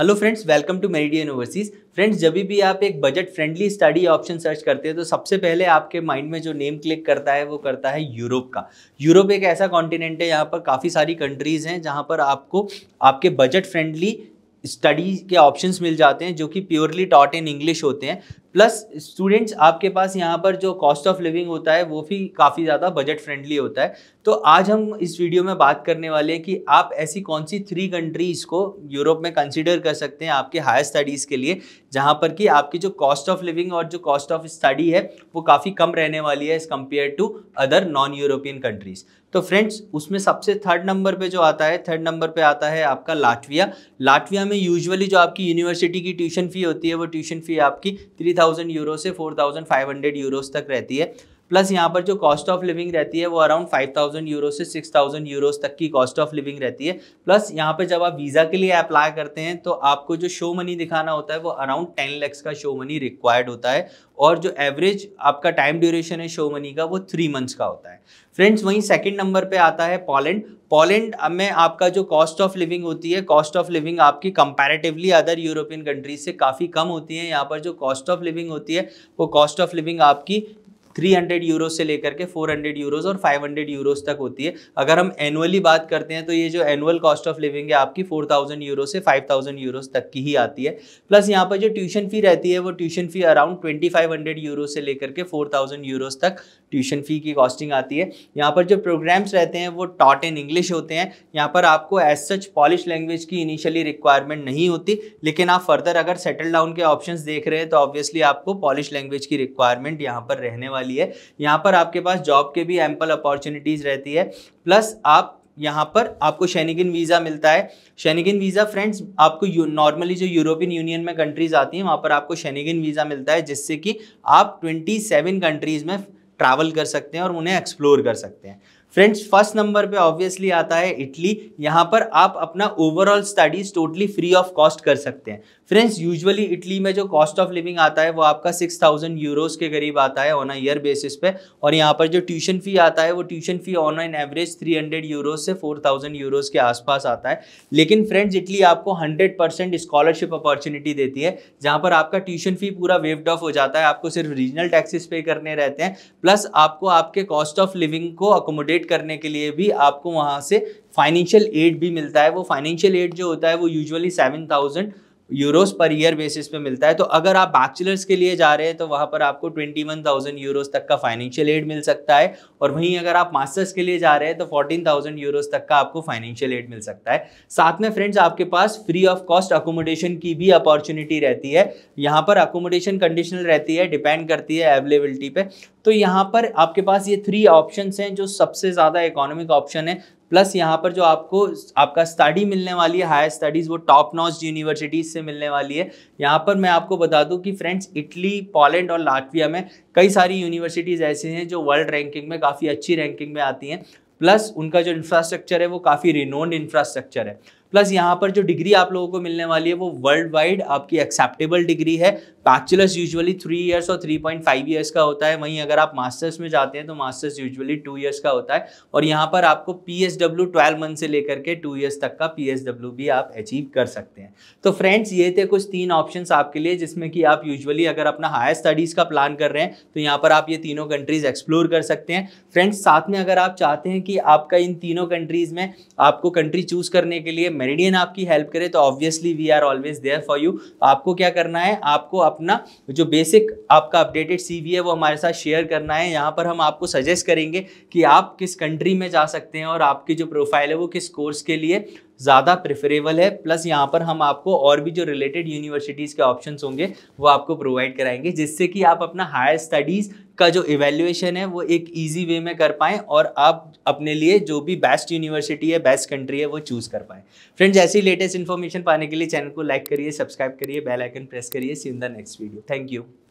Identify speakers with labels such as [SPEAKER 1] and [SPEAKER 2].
[SPEAKER 1] hello friends welcome to Meridian Overseas friends जब भी आप एक budget friendly study option search करते हैं तो सबसे पहले आपके माइंड में जो नेम क्लिक करता है वो करता है यूरोप का यूरोप एक ऐसा कॉन्टिनेंट है यहाँ पर काफ़ी सारी कंट्रीज़ हैं जहाँ पर आपको आपके बजट फ्रेंडली स्टडी के ऑप्शंस मिल जाते हैं जो कि प्योरली टॉट इन इंग्लिश होते हैं प्लस स्टूडेंट्स आपके पास यहाँ पर जो कॉस्ट ऑफ लिविंग होता है वो भी काफ़ी ज़्यादा बजट फ्रेंडली होता है तो आज हम इस वीडियो में बात करने वाले हैं कि आप ऐसी कौन सी थ्री कंट्रीज़ को यूरोप में कंसिडर कर सकते हैं आपके हायर स्टडीज़ के लिए जहाँ पर कि आपकी जो कॉस्ट ऑफ लिविंग और जो कॉस्ट ऑफ स्टडी है वो काफ़ी कम रहने वाली है as compare to other non European countries तो फ्रेंड्स उसमें सबसे थर्ड नंबर पे जो आता है थर्ड नंबर पे आता है आपका लाटविया लाटविया में यूजुअली जो आपकी यूनिवर्सिटी की ट्यूशन फ़ी होती है वो ट्यूशन फ़ी आपकी थ्री थाउजेंड यूरो से four thousand five hundred euros तक रहती है प्लस यहाँ पर जो कॉस्ट ऑफ लिविंग रहती है वो अराउंड फाइव थाउजेंड यूरो से सिक्स थाउजेंड यूरोज तक की कॉस्ट ऑफ लिविंग रहती है प्लस यहाँ पर जब आप वीज़ा के लिए अप्लाई करते हैं तो आपको जो शो मनी दिखाना होता है वो अराउंड टेन लैक्स का शो मनी रिक्वायर्ड होता है और जो एवरेज आपका टाइम ड्यूरेशन है शो मनी का वो थ्री मंथ्स का होता है फ्रेंड्स वहीं सेकेंड नंबर पर आता है पोलैंड पोलैंड में आपका जो कॉस्ट ऑफ लिविंग होती है कॉस्ट ऑफ लिविंग आपकी कंपैरेटिवली अदर यूरोपियन कंट्रीज से काफ़ी कम होती है यहाँ पर जो कॉस्ट ऑफ लिविंग होती है वो कॉस्ट ऑफ लिविंग आपकी 300 यूरो से लेकर के 400 यूरोस और 500 यूरोस तक होती है अगर हम एनुअली बात करते हैं तो ये जो एनुअल कॉस्ट ऑफ लिविंग है आपकी 4000 यूरो से 5000 यूरोस तक की ही आती है प्लस यहाँ पर जो ट्यूशन फ़ी रहती है वो ट्यूशन फ़ी अराउंड 2500 यूरो से लेकर के 4000 यूरोस तक ट्यूशन फ़ी की कॉस्टिंग आती है यहाँ पर जो प्रोग्राम्स रहते हैं वो टॉट इन इंग्लिश होते हैं यहाँ पर आपको एज सच पॉलिश लैंग्वेज की इनिशियली रिक्वायरमेंट नहीं होती लेकिन आप फर्दर अगर सेटल डाउन के ऑप्शन देख रहे हैं तो ऑब्वियसली आपको पॉलिश लैंग्वेज की रिक्वायरमेंट यहाँ पर रहने वाली वाली है यहाँ पर आपके पास जॉब के भी एम्पल अपॉर्चुनिटीज़ रहती है प्लस आप यहाँ पर आपको शेनिगिन वीज़ा मिलता है शेनिगिन वीज़ा फ्रेंड्स आपको नॉर्मली जो यूरोपियन यूनियन में कंट्रीज़ आती हैं वहाँ पर आपको शेनिगिन वीज़ा मिलता है जिससे कि आप 27 कंट्रीज़ में ट्रैवल कर सकते हैं और उन्हें एक्सप्लोर कर सकते हैं फ्रेंड्स फर्स्ट नंबर पे ऑब्वियसली आता है इटली यहाँ पर आप अपना overall studies totally free of cost कर सकते हैं फ्रेंड्स यूजुअली इटली में जो कॉस्ट ऑफ लिविंग आता है वो आपका सिक्स थाउजेंड यूरोज के करीब आता है ऑन अ ईयर बेसिस पे और यहाँ पर जो ट्यूशन फी आता है वो tuition fee on an average three hundred euros से फोर थाउजेंड यूरोज के आसपास आता है लेकिन फ्रेंड्स इटली आपको हंड्रेड परसेंट स्कॉलरशिप अपॉर्चुनिटी देती है जहाँ पर आपका ट्यूशन फी पूरा वेव्ड ऑफ हो जाता है आपको सिर्फ रीजनल टैक्सेस पे करने रहते हैं प्लस आपको आपके कॉस्ट ऑफ लिविंग को अकोमोडेट अपग्रेड करने के लिए भी आपको वहाँ से फाइनेंशियल एड भी मिलता है वो फाइनेंशियल एड जो होता है वो usually seven thousand euros per year basis पे मिलता है तो अगर आप बैचलर्स के लिए जा रहे हैं तो वहाँ पर आपको ट्वेंटी वन थाउजेंड यूरोज़ तक का फाइनेंशियल एड मिल सकता है और वहीं अगर आप मास्टर्स के लिए जा रहे हैं तो फोर्टीन थाउजेंड यूरोज़ तक का आपको फाइनेंशियल एड मिल सकता है साथ में फ्रेंड्स आपके पास फ्री ऑफ कॉस्ट अकोमोडेशन की भी अपॉर्चुनिटी रहती है यहाँ पर अकोमोडेशन कंडीशनल रहती है डिपेंड करती है अवेलेबिलिटी पर तो यहाँ पर आपके पास ये थ्री ऑप्शंस हैं जो सबसे ज़्यादा इकोनॉमिक ऑप्शन है प्लस यहाँ पर जो आपको आपका स्टडी मिलने वाली है हायर स्टडीज़ वो टॉप नॉच यूनिवर्सिटीज़ से मिलने वाली है यहाँ पर मैं आपको बता दूँ कि फ्रेंड्स इटली पोलैंड और लाटविया में कई सारी यूनिवर्सिटीज़ ऐसे हैं जो वर्ल्ड रैंकिंग में काफ़ी अच्छी रैंकिंग में आती हैं प्लस उनका जो इंफ्रास्ट्रक्चर है वो काफ़ी रिनोन्ड इंफ्रास्ट्रक्चर है प्लस यहाँ पर जो डिग्री आप लोगों को मिलने वाली है वो वर्ल्ड वाइड आपकी एक्सेप्टेबल डिग्री है बैचलर्स यूजुअली थ्री इयर्स और थ्री पॉइंट फाइव ईयर्स का होता है वहीं अगर आप मास्टर्स में जाते हैं तो मास्टर्स यूजुअली टू ईयर्स का होता है और यहाँ पर आपको P S W twelve month से लेकर के टू ईयर्स तक का पी एस डब्ल्यू भी आप अचीव कर सकते हैं तो फ्रेंड्स ये थे कुछ तीन ऑप्शन आपके लिए जिसमें कि आप यूजअली अगर अपना हायर स्टडीज़ का प्लान कर रहे हैं तो यहाँ पर आप ये तीनों कंट्रीज़ एक्सप्लोर कर सकते हैं फ्रेंड्स साथ में अगर आप चाहते हैं कि आपका इन तीनों कंट्रीज़ में आपको कंट्री चूज़ करने के लिए मेरिडियन आपकी हेल्प करे तो obviously we are always there for you आपको क्या करना है आपको अपना जो बेसिक आपका अपडेटेड सीवी है वो हमारे साथ शेयर करना है यहाँ पर हम आपको सजेस्ट करेंगे कि आप किस कंट्री में जा सकते हैं और आपकी जो प्रोफाइल है वो किस कोर्स के लिए ज़्यादा प्रेफरेबल है प्लस यहाँ पर हम आपको और भी जो रिलेटेड यूनिवर्सिटीज़ के ऑप्शन होंगे वो आपको प्रोवाइड कराएंगे जिससे कि आप अपना हायर स्टडीज़ का जो इवेल्यूएशन है वो एक ईजी वे में कर पाएँ और आप अपने लिए जो भी बेस्ट यूनिवर्सिटी है बेस्ट कंट्री है वो चूज़ कर पाएँ फ्रेंड्स ऐसी लेटेस्ट इन्फॉर्मेशन पाने के लिए चैनल को लाइक करिए सब्सक्राइब करिए बेल आइकन प्रेस करिए see in the next video thank you